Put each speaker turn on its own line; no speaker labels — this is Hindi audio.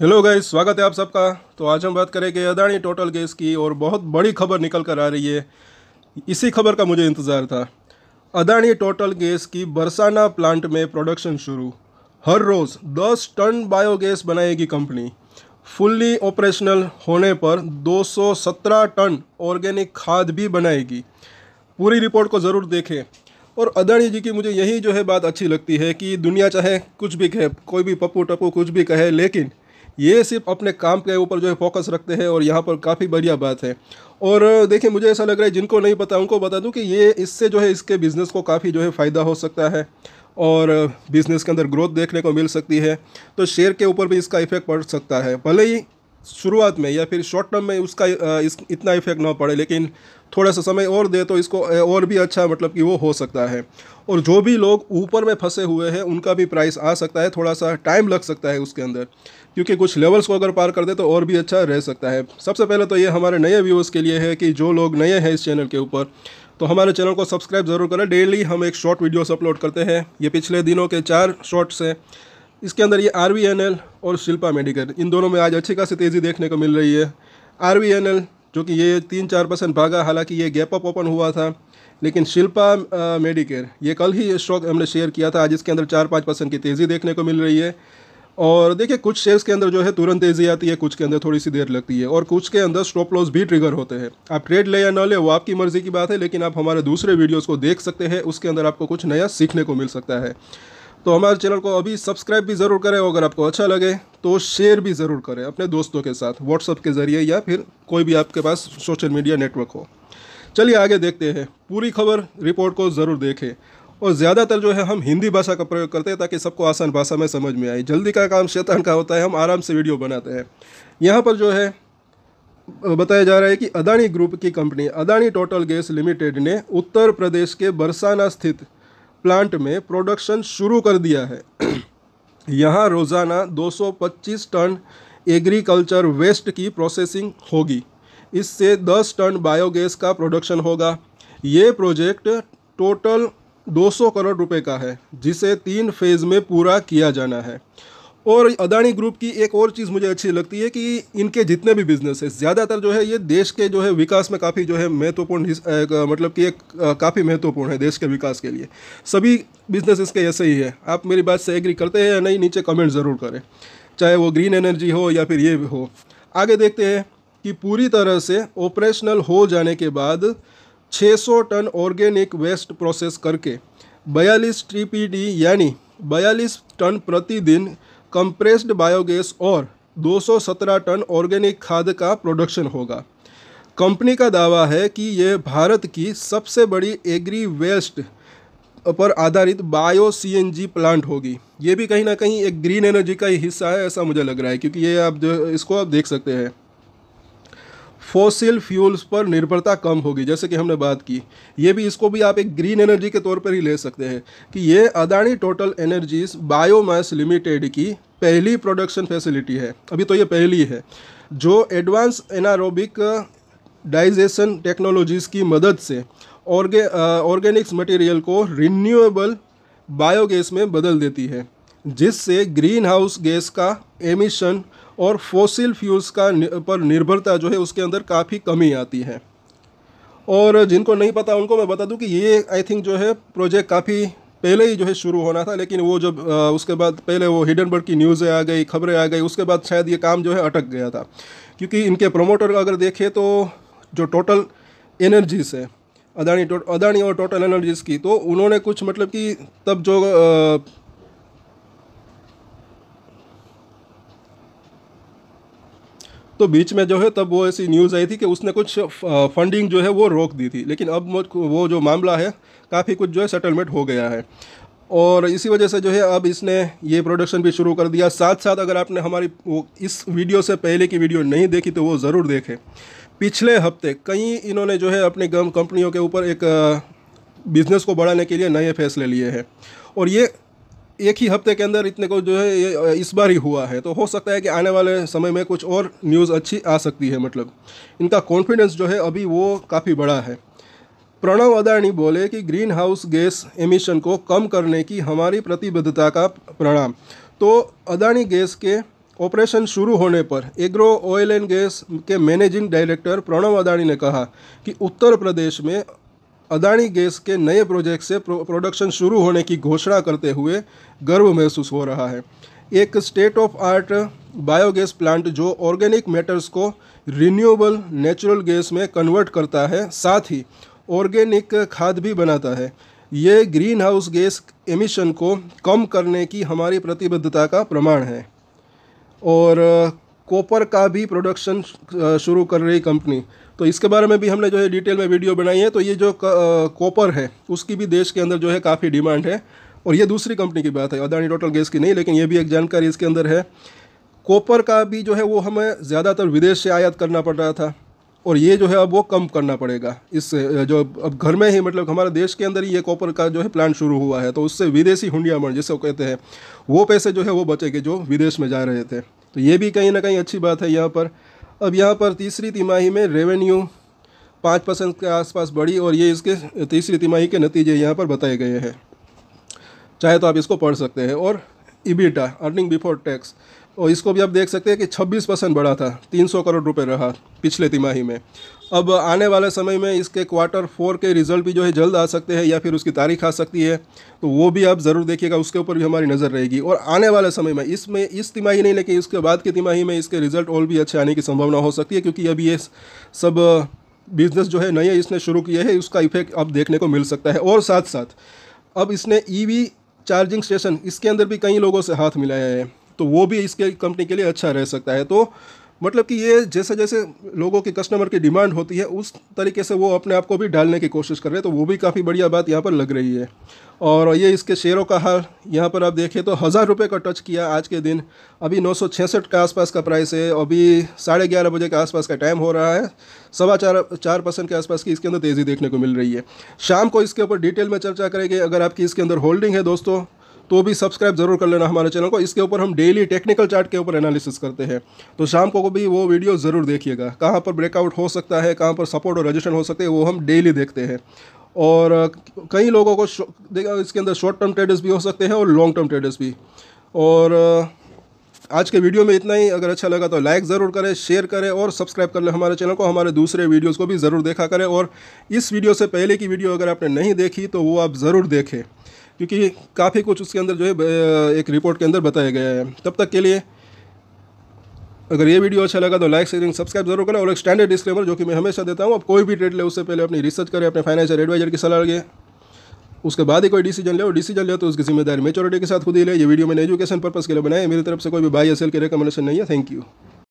हेलो गाइस स्वागत है आप सबका तो आज हम बात करेंगे अदानी टोटल गैस की और बहुत बड़ी खबर निकल कर आ रही है इसी खबर का मुझे इंतज़ार था अदानी टोटल गैस की बरसाना प्लांट में प्रोडक्शन शुरू हर रोज़ 10 टन बायोगैस बनाएगी कंपनी फुल्ली ऑपरेशनल होने पर 217 टन ऑर्गेनिक खाद भी बनाएगी पूरी रिपोर्ट को ज़रूर देखें और अदानी जी की मुझे यही जो है बात अच्छी लगती है कि दुनिया चाहे कुछ भी कहे कोई भी पप्पू टप्पू कुछ भी कहे लेकिन ये सिर्फ अपने काम के ऊपर जो है फोकस रखते हैं और यहाँ पर काफ़ी बढ़िया बात है और देखिए मुझे ऐसा लग रहा है जिनको नहीं पता उनको बता दूं कि ये इससे जो है इसके बिज़नेस को काफ़ी जो है फ़ायदा हो सकता है और बिज़नेस के अंदर ग्रोथ देखने को मिल सकती है तो शेयर के ऊपर भी इसका इफ़ेक्ट पड़ सकता है भले ही शुरुआत में या फिर शॉर्ट टर्म में उसका इस इतना इफेक्ट ना पड़े लेकिन थोड़ा सा समय और दे तो इसको और भी अच्छा मतलब कि वो हो सकता है और जो भी लोग ऊपर में फंसे हुए हैं उनका भी प्राइस आ सकता है थोड़ा सा टाइम लग सकता है उसके अंदर क्योंकि कुछ लेवल्स को अगर पार कर दे तो और भी अच्छा रह सकता है सबसे पहले तो ये हमारे नए व्यूवर्स के लिए है कि जो लोग नए हैं इस चैनल के ऊपर तो हमारे चैनल को सब्सक्राइब ज़रूर करें डेली हम एक शॉर्ट वीडियोस अपलोड करते हैं ये पिछले दिनों के चार शॉर्ट्स हैं इसके अंदर ये आर और शिल्पा मेडिकल इन दोनों में आज अच्छी खासी तेज़ी देखने को मिल रही है आर जो कि ये तीन चार परसेंट भागा हालांकि ये गैप अप ओपन हुआ था लेकिन शिल्पा मेडिकेयर ये कल ही स्टॉक हमने शेयर किया था आज इसके अंदर चार पाँच परसेंट की तेज़ी देखने को मिल रही है और देखिए कुछ शेयर्स के अंदर जो है तुरंत तेज़ी आती है कुछ के अंदर थोड़ी सी देर लगती है और कुछ के अंदर स्टॉप लॉस भी ट्रिगर होते हैं आप ट्रेड ले या ना ले वो आपकी मर्ज़ी की बात है लेकिन आप हमारे दूसरे वीडियोज़ को देख सकते हैं उसके अंदर आपको कुछ नया सीखने को मिल सकता है तो हमारे चैनल को अभी सब्सक्राइब भी ज़रूर करें अगर आपको अच्छा लगे तो शेयर भी ज़रूर करें अपने दोस्तों के साथ व्हाट्सअप के ज़रिए या फिर कोई भी आपके पास सोशल मीडिया नेटवर्क हो चलिए आगे देखते हैं पूरी खबर रिपोर्ट को ज़रूर देखें और ज़्यादातर जो है हम हिंदी भाषा का प्रयोग करते हैं ताकि सबको आसान भाषा में समझ में आए जल्दी का काम शैतान का होता है हम आराम से वीडियो बनाते हैं यहाँ पर जो है बताया जा रहा है कि अदानी ग्रुप की company Adani total gas limited ने उत्तर प्रदेश के बरसाना स्थित प्लांट में प्रोडक्शन शुरू कर दिया है यहाँ रोज़ाना 225 टन एग्रीकल्चर वेस्ट की प्रोसेसिंग होगी इससे 10 टन बायोगैस का प्रोडक्शन होगा ये प्रोजेक्ट टोटल 200 करोड़ रुपए का है जिसे तीन फेज़ में पूरा किया जाना है और अदानी ग्रुप की एक और चीज़ मुझे अच्छी लगती है कि इनके जितने भी बिजनेस है ज़्यादातर जो है ये देश के जो है विकास में काफ़ी जो है महत्वपूर्ण मतलब कि एक काफ़ी महत्वपूर्ण है देश के विकास के लिए सभी बिजनेस इसके ऐसे ही है आप मेरी बात से एग्री करते हैं या नहीं नीचे कमेंट ज़रूर करें चाहे वो ग्रीन एनर्जी हो या फिर ये हो आगे देखते हैं कि पूरी तरह से ऑपरेशनल हो जाने के बाद 600 टन ऑर्गेनिक वेस्ट प्रोसेस करके बयालीस टी यानी बयालीस टन प्रतिदिन कंप्रेस्ड बायोगैस और 217 टन ऑर्गेनिक खाद का प्रोडक्शन होगा कंपनी का दावा है कि यह भारत की सबसे बड़ी एग्री वेस्ट पर आधारित बायो सीएनजी प्लांट होगी ये भी कहीं ना कहीं एक ग्रीन एनर्जी का ही हिस्सा है ऐसा मुझे लग रहा है क्योंकि ये आप इसको आप देख सकते हैं फोसिल फ्यूल्स पर निर्भरता कम होगी जैसे कि हमने बात की ये भी इसको भी आप एक ग्रीन एनर्जी के तौर पर ही ले सकते हैं कि ये Adani total energies biomass limited की पहली प्रोडक्शन फैसिलिटी है अभी तो ये पहली है जो एडवांस एनारोबिक डाइजेशन टेक्नोलॉजीज़ की मदद से ऑर्गे ऑर्गेनिक्स मटेरियल को रिन्यूएबल बायोगैस में बदल देती है जिससे ग्रीन हाउस गैस का एमिशन और फोसिल फ्यूल्स का पर निर्भरता जो है उसके अंदर काफ़ी कमी आती है और जिनको नहीं पता उनको मैं बता दूं कि ये आई थिंक जो है प्रोजेक्ट काफ़ी पहले ही जो है शुरू होना था लेकिन वो जब आ, उसके बाद पहले वो हिडनबर्ग की न्यूज़ें आ गई खबरें आ गई उसके बाद शायद ये काम जो है अटक गया था क्योंकि इनके प्रोमोटर अगर देखें तो जो टोटल एनर्जीज है अदानी अदानी और टोटल एनर्जीज की तो उन्होंने कुछ मतलब कि तब जो आ, तो बीच में जो है तब वो ऐसी न्यूज़ आई थी कि उसने कुछ फंडिंग जो है वो रोक दी थी लेकिन अब वो जो मामला है काफ़ी कुछ जो है सेटलमेंट हो गया है और इसी वजह से जो है अब इसने ये प्रोडक्शन भी शुरू कर दिया साथ साथ अगर आपने हमारी वो इस वीडियो से पहले की वीडियो नहीं देखी तो वो ज़रूर देखें पिछले हफ्ते कई इन्होंने जो है अपनी गम कंपनियों के ऊपर एक बिज़नेस को बढ़ाने के लिए नए फैसले लिए हैं और ये एक ही हफ्ते के अंदर इतने को जो है इस बार ही हुआ है तो हो सकता है कि आने वाले समय में कुछ और न्यूज़ अच्छी आ सकती है मतलब इनका कॉन्फिडेंस जो है अभी वो काफ़ी बड़ा है प्रणव अदानी बोले कि ग्रीन हाउस गैस एमिशन को कम करने की हमारी प्रतिबद्धता का प्रणाम तो अदानी गैस के ऑपरेशन शुरू होने पर एग्रो ऑयल एंड गैस के मैनेजिंग डायरेक्टर प्रणव अदानी ने कहा कि उत्तर प्रदेश में अदानी गैस के नए प्रोजेक्ट से प्रो, प्रोडक्शन शुरू होने की घोषणा करते हुए गर्व महसूस हो रहा है एक state of art biogas plant जो ऑर्गेनिक मैटर्स को रिन्यूएबल नेचुरल गैस में कन्वर्ट करता है साथ ही ऑर्गेनिक खाद भी बनाता है ये ग्रीन हाउस गैस एमिशन को कम करने की हमारी प्रतिबद्धता का प्रमाण है और कॉपर का भी प्रोडक्शन शुरू कर रही कंपनी तो इसके बारे में भी हमने जो है डिटेल में वीडियो बनाई है तो ये जो कॉपर है उसकी भी देश के अंदर जो है काफ़ी डिमांड है और ये दूसरी कंपनी की बात है अदानी टोटल गैस की नहीं लेकिन ये भी एक जानकारी इसके अंदर है कॉपर का भी जो है वो हमें ज़्यादातर विदेश से आयात करना पड़ रहा था और ये जो है अब वो कम करना पड़ेगा इससे जो अब घर में ही मतलब हमारे देश के अंदर ही ये कॉपर का जो है प्लांट शुरू हुआ है तो उससे विदेशी हुंडियामण जिसे कहते हैं वो पैसे जो है वो बचेंगे जो विदेश में जा रहे थे तो ये भी कहीं ना कहीं अच्छी बात है यहाँ पर अब यहाँ पर तीसरी तिमाही में रेवेन्यू पाँच परसेंट के आसपास बढ़ी और ये इसके तीसरी तिमाही के नतीजे यहाँ पर बताए गए हैं चाहे तो आप इसको पढ़ सकते हैं और इबिटा अर्निंग बिफोर टैक्स और इसको भी आप देख सकते हैं कि 26 परसेंट बढ़ा था 300 करोड़ रुपए रहा पिछले तिमाही में अब आने वाले समय में इसके क्वार्टर फोर के रिजल्ट भी जो है जल्द आ सकते हैं या फिर उसकी तारीख आ सकती है तो वो भी आप ज़रूर देखिएगा उसके ऊपर भी हमारी नज़र रहेगी और आने वाले समय में इसमें इस तिमाही नहीं लेकिन इसके बाद की तिमाही में इसके रिजल्ट और भी अच्छे आने की संभावना हो सकती है क्योंकि अभी ये सब बिज़नेस जो है नए इसने शुरू किए हैं उसका इफेक्ट अब देखने को मिल सकता है और साथ साथ अब इसने ईवी चार्जिंग स्टेशन इसके अंदर भी कई लोगों से हाथ मिलाया है तो वो भी इसके कंपनी के लिए अच्छा रह सकता है तो मतलब कि ये जैसे जैसे लोगों के कस्टमर की डिमांड होती है उस तरीके से वो अपने आप को भी डालने की कोशिश कर रहे हैं तो वो भी काफ़ी बढ़िया बात यहाँ पर लग रही है और ये इसके शेयरों का हाल यहाँ पर आप देखिए तो हज़ार रुपये का टच किया आज के दिन अभी नौ सौ के आसपास का प्राइस है अभी साढ़े ग्यारह बजे के आसपास का टाइम हो रहा है सवा चार चार परसेंट के आसपास की इसके अंदर तेज़ी देखने को मिल रही है शाम को इसके ऊपर डिटेल में चर्चा करेंगे अगर आपकी इसके अंदर होल्डिंग है दोस्तों तो भी सब्सक्राइब जरूर कर लेना हमारे चैनल को इसके ऊपर हम डेली टेक्निकल चार्ट के ऊपर एनालिसिस करते हैं तो शाम को भी वो वीडियो ज़रूर देखिएगा कहाँ पर ब्रेकआउट हो सकता है कहाँ पर सपोर्ट और रजिस्ट्रेशन हो सकते हैं वो हम डेली देखते हैं और कई लोगों को इसके अंदर शॉर्ट टर्म ट्रेडर्स भी हो सकते हैं और लॉन्ग टर्म ट्रेडर्स भी और आज के वीडियो में इतना ही अगर अच्छा लगा तो लाइक ज़रूर करें शेयर करें और सब्सक्राइब कर लें हमारे चैनल को हमारे दूसरे वीडियोस को भी ज़रूर देखा करें और इस वीडियो से पहले की वीडियो अगर आपने नहीं देखी तो वो आप ज़रूर देखें क्योंकि काफ़ी कुछ उसके अंदर जो है एक रिपोर्ट के अंदर बताया गया है तब तक के लिए अगर ये वीडियो अच्छा लगा तो लाइक शेयरिंग सब्सक्राइब जरूर करें और एक स्टैंडर्ड डिस्क्लेमर जो कि मैं हमेशा देता हूँ आप कोई भी ट्रेड ले उससे पहले अपनी रिसर्च करें अपने फाइनेंशियल एडवाइजर की सलाह लें उसके बाद ही कोई डिसीजन ले और डिसीजन ले तो उसकी जिम्मेदारी मेचोरिटी के साथ खुद ही ले ये वीडियो मैंने एजुकेशन पर्पस के लिए बनाया मेरी तरफ से कोई भी बाई एस की रिकमेंडेशन नहीं है थैंक यू